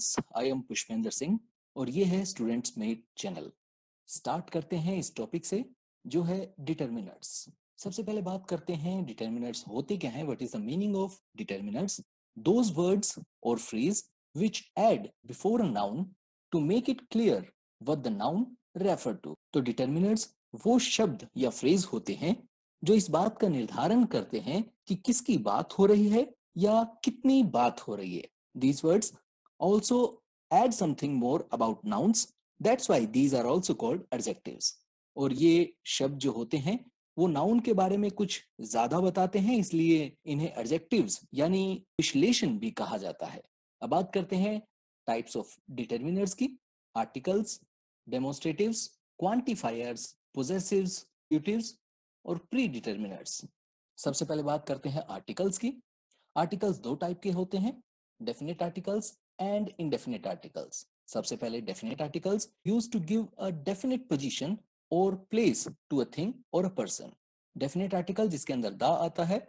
Students I am Pushpendra Singh और ये है स्टूडेंट्स मेट चैनल स्टार्ट करते हैं इस टॉपिक से जो है डिटर्मिनर्स सबसे पहले बात करते हैं डिटर्मिनर्स होते क्या हैं what is the meaning of determiners those words और phrase which add before a noun to make it clear what the noun refer to तो डिटर्मिनर्स वो शब्द या फ्रेज होते हैं जो इस बात का निर्धारण करते हैं कि किसकी बात हो रही है या कितनी बात हो रही है These words also add something more about nouns that's why these are also called adjectives और ये शब्द जो होते हैं वो नाउन के बारे में कुछ ज्यादा बताते हैं इसलिए इन्हें एडजेक्टिव यानी विश्लेषण भी कहा जाता है अब बात करते हैं टाइप्स ऑफ डिटर्मिनर्स की आर्टिकल्स डेमोस्ट्रेटिव्स क्वांटिफायर्स पोजेसिव्स यूटिव्स और प्री डिटर्मिनर्स सबसे पहले बात करते हैं आर्टिकल्स की आर्टिकल्स दो टाइप के होते हैं definite articles and indefinite articles. सबसे पहले definite articles use to give a definite position और प्लेस टू अ थिंग और अ पर्सन डेफिनेट आर्टिकल जिसके अंदर दा आता है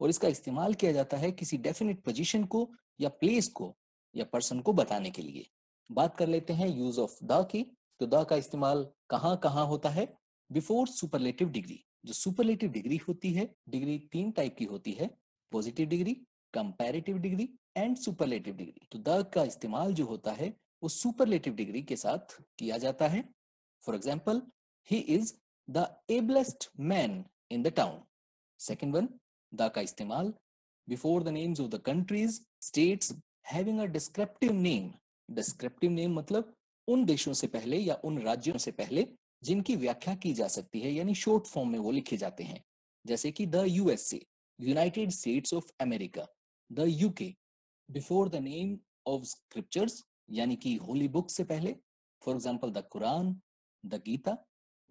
और इसका इस्तेमाल किया जाता है किसी डेफिनेट पोजीशन को या प्लेस को या पर्सन को बताने के लिए बात कर लेते हैं यूज ऑफ द की तो द का इस्तेमाल कहाँ कहाँ होता है बिफोर सुपरलेटिव डिग्री जो सुपरलेटिव डिग्री होती है डिग्री तीन टाइप की होती है positive degree comparative degree and superlative degree तो द का इस्तेमाल जो होता है वो सुपरलेटिव डिग्री के साथ किया जाता है for example he is the ablest man in the town second one the का इस्तेमाल before the names of the countries states having a descriptive name descriptive name मतलब उन देशों से पहले या उन राज्यों से पहले जिनकी व्याख्या की जा सकती है यानी शॉर्ट फॉर्म में वो लिखे जाते हैं जैसे कि the USA United States of America the UK before the name of scriptures यानी कि होली बुक से पहले for example the Quran the Gita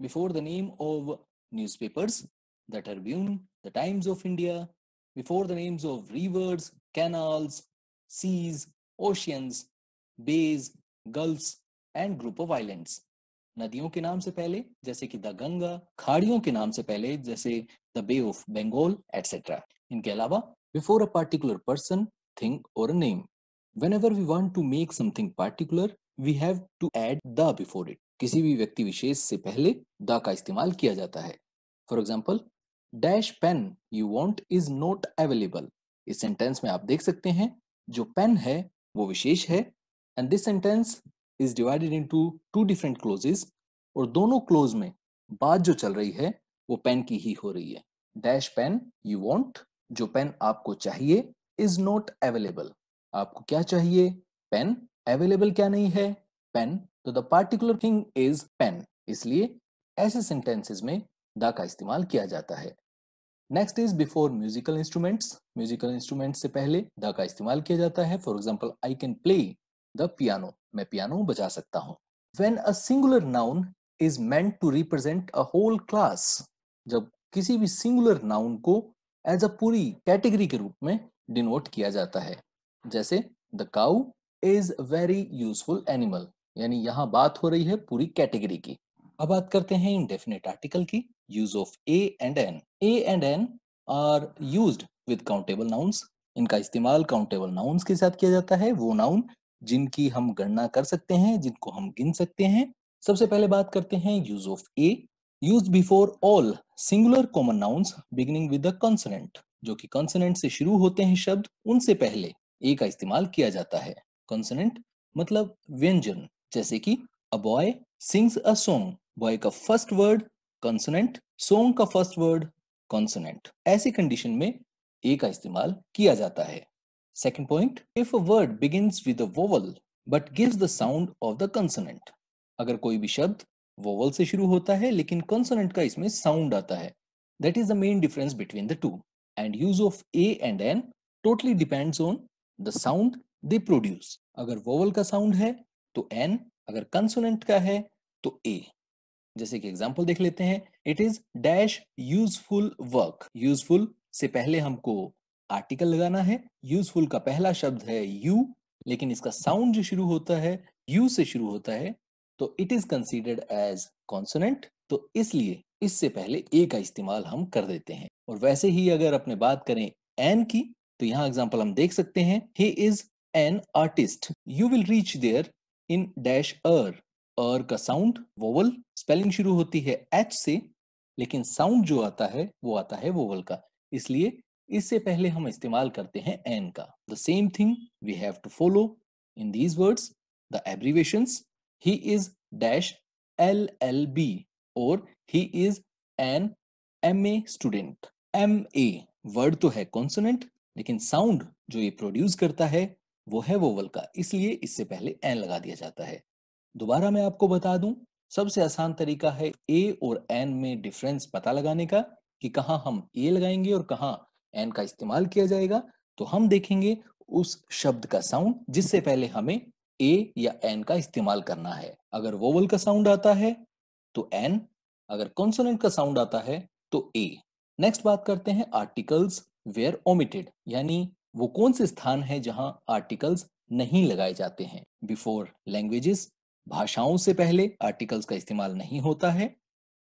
before the name of newspapers the Tribune the Times of India before the names of rivers canals seas oceans bays gulfs and group of island नदियों के नाम से पहले जैसे कि the Ganga खाड़ियों के नाम से पहले जैसे the Bay of Bengal etcetera इनके अलावा before a particular person thing or a name. Whenever we want to make something particular, we have to add the before it. किसी भी व्यक्ति विशेष से पहले द का इस्तेमाल किया जाता है for example dash pen you want is not available इस सेंटेंस में आप देख सकते हैं जो पेन है वो विशेष है and this sentence is divided into two different clauses और दोनों क्लोज में बात जो चल रही है वो पेन की ही हो रही है डैश पेन यू वॉन्ट जो पेन आपको चाहिए इज नॉट अवेलेबल आपको क्या चाहिए पेन अवेलेबल क्या नहीं है पेन तो the particular thing is pen इसलिए ऐसे सेंटेंसेस में द का इस्तेमाल किया जाता है next is before musical instruments musical instrument से पहले द का इस्तेमाल किया जाता है for example I can play the piano मैं पियानो बजा सकता हूँ when a singular noun is meant to represent a whole class जब किसी भी सिंगुलर नाउन को एज अ पूरी कैटेगरी के रूप में डिनोट किया जाता है जैसे the cow is very useful animal यानी यहाँ बात हो रही है पूरी कैटेगरी की अब बात करते हैं इनडेफिनेट आर्टिकल की use of a and an a and an are use with countable nouns इनका इस्तेमाल काउंटेबल नाउन्स के साथ किया जाता है वो नाउन जिनकी हम गणना कर सकते हैं जिनको हम गिन सकते हैं सबसे पहले बात करते हैं use of a use before all singular common nouns beginning with a consonant जो कि कॉन्सनेंट से शुरू होते हैं शब्द उनसे पहले ए का इस्तेमाल किया जाता है कॉन्सनेंट मतलब व्यंजन जैसे कि a boy sings a song boy का फर्स्ट वर्ड कॉन्सनेंट सॉन्ग का फर्स्ट वर्ड कॉन्सनेंट ऐसे कंडीशन में ए का इस्तेमाल किया जाता है second point if a word begin with a vowel but gives the sound of the consonant अगर कोई भी शब्द वोवल से शुरू होता है लेकिन कंसोनेंट का इसमें साउंड आता है that is the main difference between the two and use of a and an totally depends on the sound they produce अगर वोवल का साउंड है तो एन अगर कंसोनेंट का है तो ए जैसे कि एग्जांपल देख लेते हैं it is dash useful work useful से पहले हमको आर्टिकल लगाना है यूजफुल का पहला शब्द है यू लेकिन इसका साउंड जो शुरू होता है यू से शुरू होता है तो it is considered as consonant तो इसलिए इससे पहले ए का इस्तेमाल हम कर देते हैं और वैसे ही अगर अपने बात करें एन की तो यहाँ एग्जाम्पल हम देख सकते हैं he is an artist you will reach there in dash hour hour का साउंड वोवल स्पेलिंग शुरू होती है एच से लेकिन साउंड जो आता है वो आता है वोवल का इसलिए इससे पहले हम इस्तेमाल करते हैं एन का the same thing we have to follow in these words the abbreviations he is dash LLB और he is an MA student. MA word तो है कॉन्सोनेंट लेकिन साउंड जो ये प्रोड्यूस करता है वो है वोवल का इसलिए इससे पहले एन लगा दिया जाता है दोबारा मैं आपको बता दूं सबसे आसान तरीका है ए और एन में डिफरेंस पता लगाने का कि कहाँ हम ए लगाएंगे और कहाँ एन का इस्तेमाल किया जाएगा तो हम देखेंगे उस शब्द का साउंड जिससे पहले हमें ए या एन का इस्तेमाल करना है अगर वोवल का साउंड आता है तो एन अगर कॉन्सोनेंट का साउंड आता है तो ए नेक्स्ट बात करते हैं आर्टिकल्स वेयर ओमिटेड यानी वो कौन से स्थान है जहां आर्टिकल्स नहीं लगाए जाते हैं बिफोर लैंग्वेजेस भाषाओं से पहले आर्टिकल्स का इस्तेमाल नहीं होता है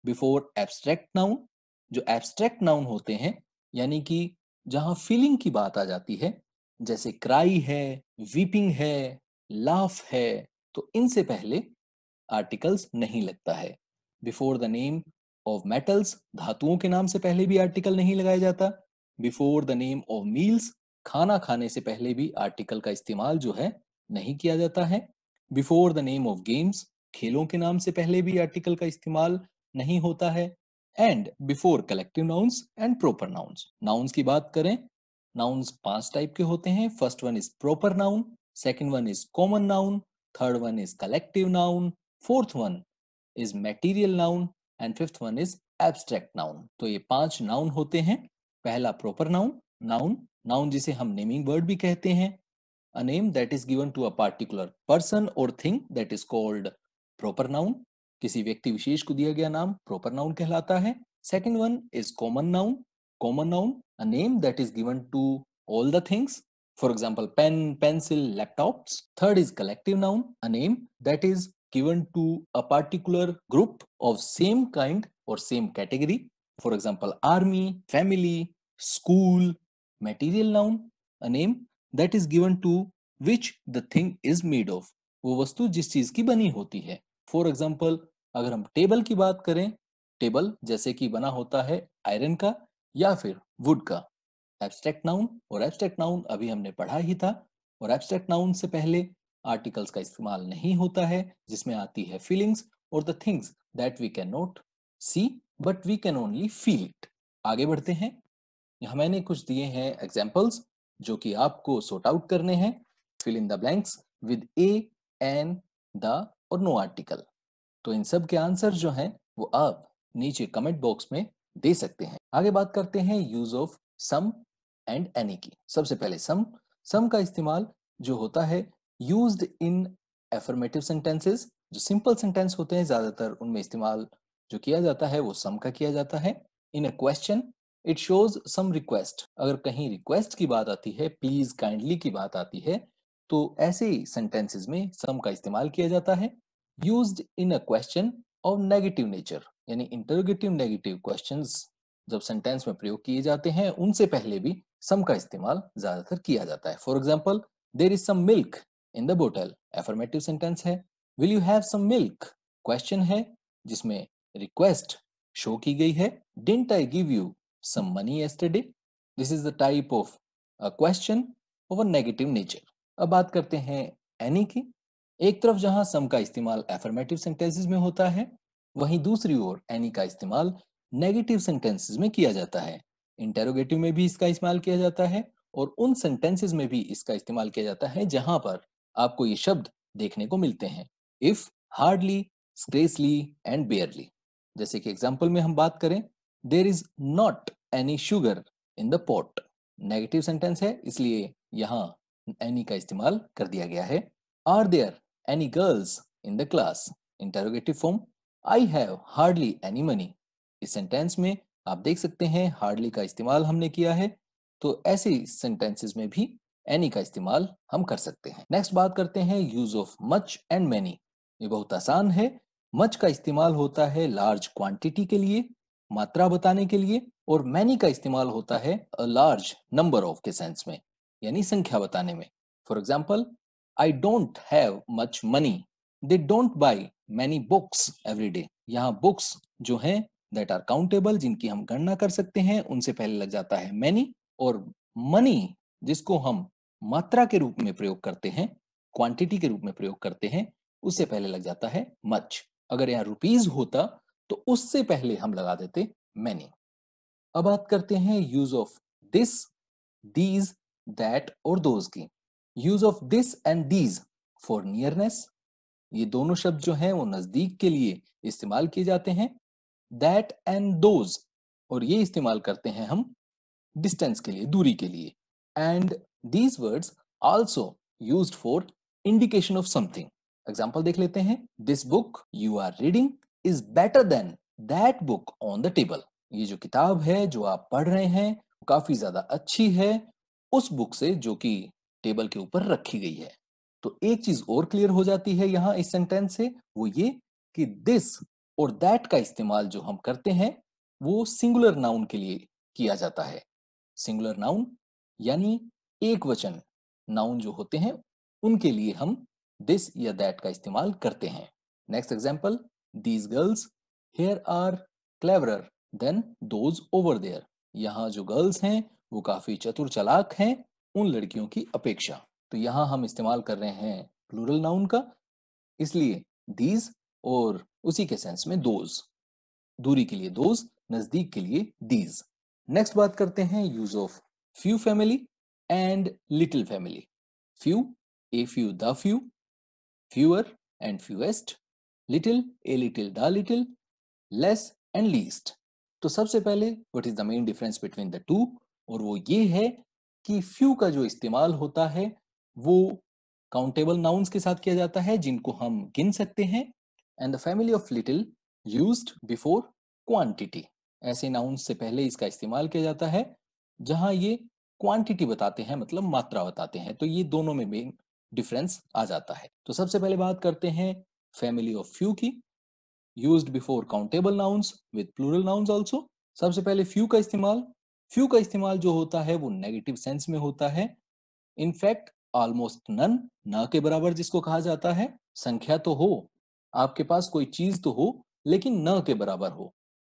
बिफोर एब्स्ट्रैक्ट नाउन जो एब्स्ट्रैक्ट नाउन होते हैं यानी कि जहां फीलिंग की बात आ जाती है जैसे क्राई है वीपिंग है लाफ है तो इनसे पहले आर्टिकल्स नहीं लगता है before the name of metals धातुओं के नाम से पहले भी आर्टिकल नहीं लगाया जाता before the name of meals खाना खाने से पहले भी आर्टिकल का इस्तेमाल जो है नहीं किया जाता है before the name of games खेलों के नाम से पहले भी आर्टिकल का इस्तेमाल नहीं होता है and before collective nouns and proper nouns nouns की बात करें नाउन्स पांच टाइप के होते हैं first one is proper noun second one is common noun, third one is collective noun, fourth one is material noun and fifth one is abstract noun. to ye panch noun hote hain pehla proper noun, noun, noun jise hum naming word bhi kehte hain a name that is given to a particular person or thing that is called proper noun. किसी व्यक्ति विशेष को दिया गया नाम proper noun कहलाता है Second one is common noun. Common noun, a name that is given to all the things For example, pen, pencil, laptops. Third is collective noun, a name that is given to a particular group of same kind or same category. For example, army, family, school, material noun, a name that is given to which the thing is made of. वो वस्तु जिस चीज की बनी होती है for example अगर हम टेबल की बात करें टेबल जैसे कि बना होता है आयरन का या फिर वुड का एब्स्ट्रैक्ट नाउन और एब्स्ट्रैक्ट नाउन अभी हमने पढ़ा ही था और एब्स्ट्रैक्ट नाउन से पहले आर्टिकल्स का इस्तेमाल नहीं होता है जिसमें आती है फीलिंग्स और the things that we can not see but we can only feel it आगे बढ़ते हैं यहां मैंने कुछ दिए हैं एग्जाम्पल्स जो कि आपको सॉर्ट आउट करने हैं fill in the blanks with a an the और नो आर्टिकल तो इन सब के आंसर जो हैं वो आप नीचे कमेंट बॉक्स में दे सकते हैं आगे बात करते हैं use of some and any की सबसे पहले सम सम का इस्तेमाल जो होता है यूज इन एफर्मेटिव सेंटेंसेस जो सिंपल सेंटेंस होते हैं ज्यादातर उनमें इस्तेमाल जो किया जाता है वो सम का किया जाता है in a question it shows some request अगर कहीं रिक्वेस्ट की बात आती है प्लीज काइंडली की बात आती है तो ऐसे सेंटेंसेस में सम का इस्तेमाल किया जाता है use in a question of negative nature यानी इंटरोगेटिव नेगेटिव क्वेश्चन जब सेंटेंस में प्रयोग किए जाते हैं उनसे पहले भी सम का इस्तेमाल ज्यादातर किया जाता है for example there is some milk in the bottle affirmative sentence है will you have some milk question है जिसमें रिक्वेस्ट शो की गई है didn't I give you some money yesterday this is the type of question of negative nature अब बात करते हैं एनी की एक तरफ जहां सम का इस्तेमाल एफर्मेटिव सेंटेंसेस में होता है वहीं दूसरी ओर एनी का इस्तेमाल नेगेटिव सेंटेंसेस में किया जाता है इंटेरोगेटिव में भी इसका इस्तेमाल किया जाता है और उन सेंटेंसेस में भी इसका इस्तेमाल किया जाता है जहां पर आपको ये शब्द देखने को मिलते हैं if hardly scarcely and barely जैसे कि एग्जाम्पल में हम बात करें there is not any sugar in the pot negative sentence है इसलिए यहाँ एनी का इस्तेमाल कर दिया गया है are there any girls in the class interrogative form I have hardly any money इस सेंटेंस में आप देख सकते हैं हार्डली का इस्तेमाल हमने किया है तो ऐसे सेंटेंसेस में भी एनी का इस्तेमाल हम कर सकते हैं नेक्स्ट बात करते हैं use of much and many ये बहुत आसान है मच का इस्तेमाल होता है लार्ज क्वांटिटी के लिए मात्रा बताने के लिए और मैनी का इस्तेमाल होता है अ लार्ज नंबर ऑफ के सेंस में यानी संख्या बताने में for example I don't have much money they don't buy many books every day यहाँ बुक्स जो हैं दैट आर काउंटेबल जिनकी हम गणना कर सकते हैं उनसे पहले लग जाता है मैनी और मनी जिसको हम मात्रा के रूप में प्रयोग करते हैं क्वांटिटी के रूप में प्रयोग करते हैं उससे पहले लग जाता है मच अगर यहाँ रुपीज होता तो उससे पहले हम लगा देते मैनी अब बात करते हैं use of this these that और दोज की use of this and these for nearness ये दोनों शब्द जो हैं वो नजदीक के लिए इस्तेमाल किए जाते हैं दैट एंड दोज और ये इस्तेमाल करते हैं हम डिस्टेंस के लिए दूरी के लिए and these words also use for indication of something example देख लेते हैं this book you are reading is better than that book on the table ये जो किताब है जो आप पढ़ रहे हैं काफी ज्यादा अच्छी है उस बुक से जो कि टेबल के ऊपर रखी गई है तो एक चीज और क्लियर हो जाती है यहां इस सेंटेंस से वो ये कि दिस और दैट का इस्तेमाल जो हम करते हैं वो सिंगुलर नाउन के लिए किया जाता है सिंगुलर नाउन यानी एक वचन नाउन जो होते हैं उनके लिए हम दिस या दैट का इस्तेमाल करते हैं next example these girls here are cleverer than those over there यहाँ जो गर्ल्स हैं वो काफी चतुर चलाक हैं उन लड़कियों की अपेक्षा तो यहाँ हम इस्तेमाल कर रहे हैं प्लूरल नाउन का इसलिए दीज और उसी के सेंस में दोज दूरी के लिए दोज नजदीक के लिए दीज नेक्स्ट बात करते हैं use of few family and little family few a few the few fewer and fewest little a little the little less and least तो सबसे पहले what is the main difference between the two और वो ये है कि few का जो इस्तेमाल होता है वो काउंटेबल नाउन्स के साथ किया जाता है जिनको हम गिन सकते हैं and the family of little use before quantity ऐसे नाउन से पहले इसका इस्तेमाल किया जाता है जहां ये क्वांटिटी बताते हैं मतलब मात्रा बताते हैं तो ये दोनों में मेन डिफरेंस आ जाता है तो सबसे पहले बात करते हैं फैमिली ऑफ फ्यू की use before countable nouns with plural nouns also सबसे पहले फ्यू का इस्तेमाल फ्यू का इस्तेमाल जो होता है वो नेगेटिव सेंस में होता है इनफैक्ट ऑलमोस्ट नन ना के बराबर जिसको कहा जाता है संख्या तो हो आपके पास कोई चीज तो हो लेकिन न के बराबर हो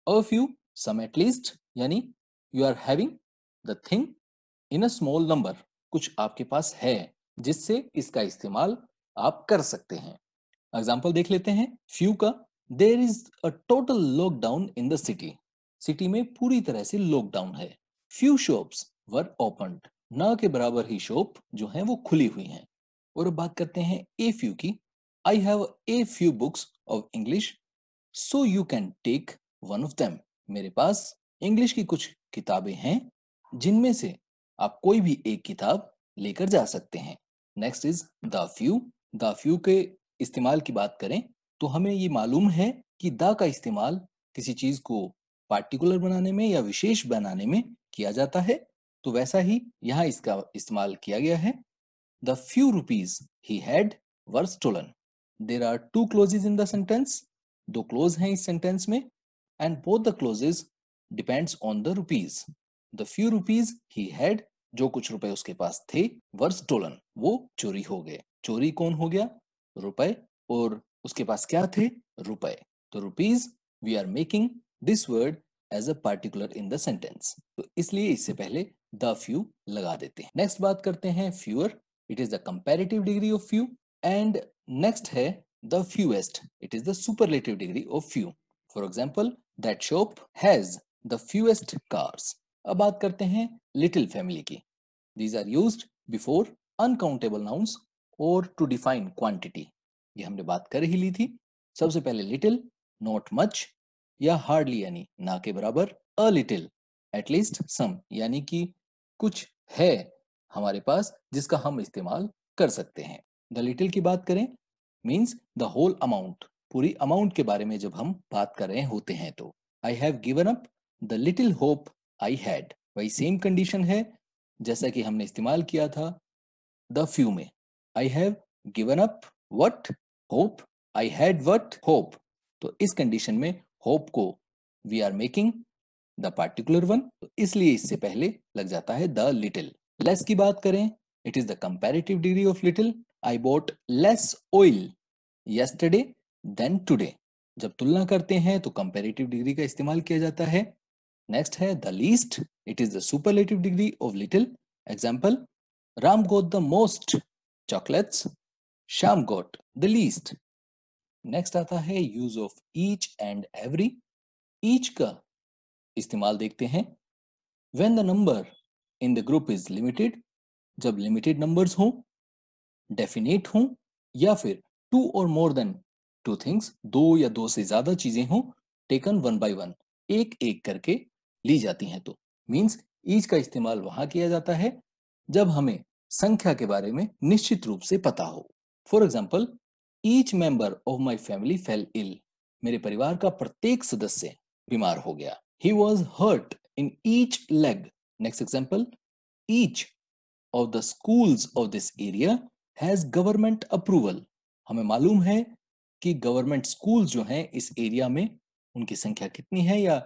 अ फ्यू सम एटलीस्ट यानी you are having the thing in a small number कुछ आपके पास है जिससे इसका इस्तेमाल आप कर सकते हैं एग्जाम्पल देख लेते हैं फ्यू का there is a total lockdown in the city city में पूरी तरह से लॉकडाउन है फ्यू शॉप्स वर ओपन न के बराबर ही शॉप जो है वो खुली हुई हैं और बात करते हैं ए फ्यू की I have a few books of English, so you can take one of them. मेरे पास इंग्लिश की कुछ किताबें हैं जिनमें से आप कोई भी एक किताब लेकर जा सकते हैं next is the few the few के इस्तेमाल की बात करें तो हमें ये मालूम है कि द का इस्तेमाल किसी चीज को पार्टिकुलर बनाने में या विशेष बनाने में किया जाता है तो वैसा ही यहाँ इसका इस्तेमाल किया गया है the few rupees he had were stolen there are two clauses in sentence दो क्लोज है इस सेंटेंस में and both the clauses depends on the rupees the few rupees he had जो कुछ रुपए उसके पास थे वर्ष टोलन वो चोरी हो गए चोरी कौन हो गया रुपए और उसके पास क्या थे रुपए तो rupees we are making this word as a particular in the sentence तो इसलिए इससे पहले द फ्यू लगा देते हैं नेक्स्ट बात करते हैं fewer it is the comparative degree of few and next है the fewest it is the superlative degree of few for example that shop has the fewest cars अब बात करते हैं लिटिल फैमिली की these are use before uncountable nouns और to define quantity ये हमने बात कर ही ली थी सबसे पहले लिटिल नॉट मच या हार्डली यानी ना के बराबर अ लिटिल एटलीस्ट सम यानी कि कुछ है हमारे पास जिसका हम इस्तेमाल कर सकते हैं द लिटिल की बात करें मीन्स द होल अमाउंट पूरी अमाउंट के बारे में जब हम बात कर रहे होते हैं तो I have given up the little hope I had वही सेम कंडीशन है जैसा कि हमने इस्तेमाल किया था द फ्यू में I have given up what hope I had what hope तो इस कंडीशन में होप को we are making the particular one इसलिए इससे पहले लग जाता है द लिटिल लेस की बात करें it is the comparative degree of little I bought less oil yesterday than today. जब तुलना करते हैं तो कंपेरेटिव डिग्री का इस्तेमाल किया जाता है नेक्स्ट है the least it is the superlative degree of little example Ram got the most chocolates Shyam got the least next आता है use of each and every each का इस्तेमाल देखते हैं when the number in the group is limited जब limited numbers हों definite हूं या फिर टू और मोर देन टू थिंग्स दो या दो से ज्यादा चीजें हों टेकन वन बाय वन एक एक करके ली जाती हैं तो मीन्स ईज का इस्तेमाल वहां किया जाता है जब हमें संख्या के बारे में निश्चित रूप से पता हो for example each member of my family fell ill मेरे परिवार का प्रत्येक सदस्य बीमार हो गया he was hurt in each leg next example each of the school of this area has government approval हमें मालूम है कि गवर्नमेंट स्कूल जो हैं इस एरिया में उनकी संख्या कितनी है या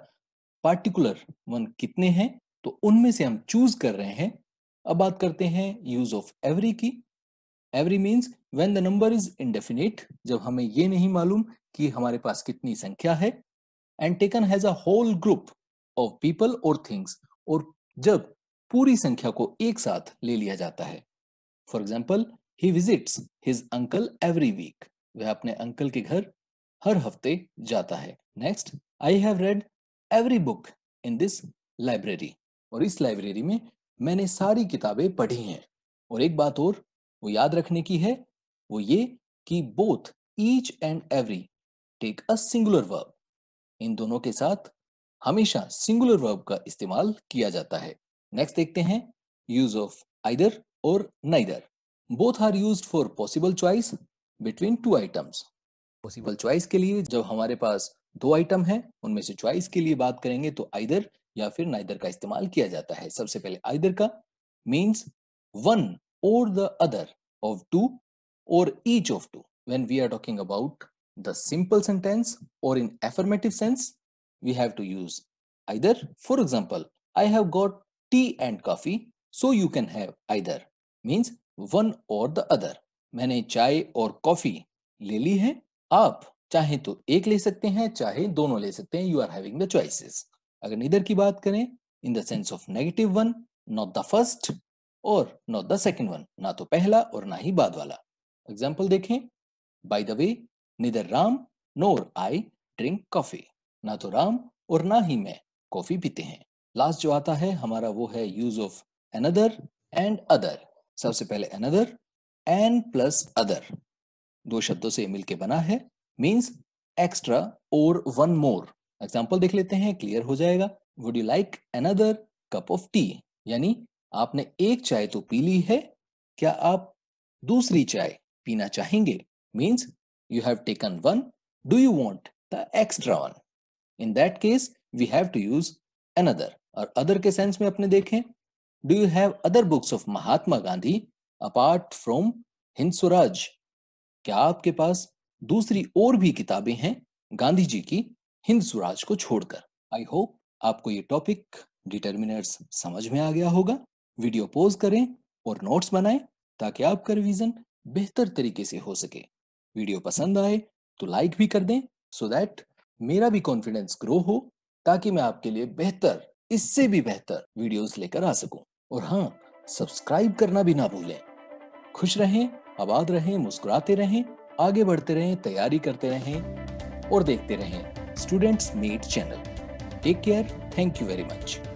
पार्टिकुलर वन कितने हैं तो उनमें से हम चूज कर रहे हैं अब बात करते हैं यूज ऑफ एवरी की every means when the number is indefinite जब हमें ये नहीं मालूम कि हमारे पास कितनी संख्या है and taken has a whole group of people और थिंग्स और जब पूरी संख्या को एक साथ ले लिया जाता है for example he visits his uncle every week वह अपने अंकल के घर हर हफ्ते जाता है next I have read every book in this library और इस लाइब्रेरी में मैंने सारी किताबें पढ़ी हैं और एक बात और वो याद रखने की है वो ये कि both each and every take a singular verb इन दोनों के साथ हमेशा सिंगुलर वर्ब का इस्तेमाल किया जाता है नेक्स्ट देखते हैं यूज ऑफ आइदर और neither both are use for possible choice between two items possible choice के लिए जब हमारे पास दो आइटम है उनमें से चॉइस के लिए बात करेंगे तो आइदर या फिर नाइदर का इस्तेमाल किया जाता है सबसे पहले आइदर का मीन्स वन और द अदर ऑफ टू और each of two when we are talking about the simple sentence और in affirmative sense we have to use either for example I have got tea and coffee so you can have either means one और the other मैंने चाय और coffee ले ली है आप चाहे तो एक ले सकते हैं चाहे दोनों ले सकते हैं you are having the choices अगर निधर की बात करें in the sense of negative one not the first और नॉट द सेकेंड वन ना तो पहला और ना ही बाद वाला एग्जाम्पल देखें by the way neither Ram nor I drink coffee ना तो राम और ना ही मैं कॉफी पीते हैं लास्ट जो आता है हमारा वो है use of another and other सबसे पहले अनदर एन प्लस अदर दो शब्दों से मिलके बना है मीन्स एक्स्ट्रा और वन मोर एग्जाम्पल देख लेते हैं क्लियर हो जाएगा would you like another cup of tea यानी आपने एक चाय तो पी ली है क्या आप दूसरी चाय पीना चाहेंगे means you have taken one do you want the extra one in that case we have to use another और अदर के सेंस में अपने देखें do you have other books of Mahatma Gandhi apart from Hind Swaraj? क्या आपके पास दूसरी और भी किताबें हैं गांधी जी की हिंद स्वराज को छोड़कर आई होप आपको ये टॉपिक डिटर्मिनर्स समझ में आ गया होगा वीडियो पोज करें और नोट्स बनाएं ताकि आपका रिवीजन बेहतर तरीके से हो सके वीडियो पसंद आए तो लाइक भी कर दें सो so दैट मेरा भी कॉन्फिडेंस ग्रो हो ताकि मैं आपके लिए बेहतर इससे भी बेहतर वीडियोस लेकर आ सकूं और हाँ सब्सक्राइब करना भी ना भूलें खुश रहें आबाद रहें मुस्कुराते रहें आगे बढ़ते रहें तैयारी करते रहें और देखते रहें students meet channel take care thank you very much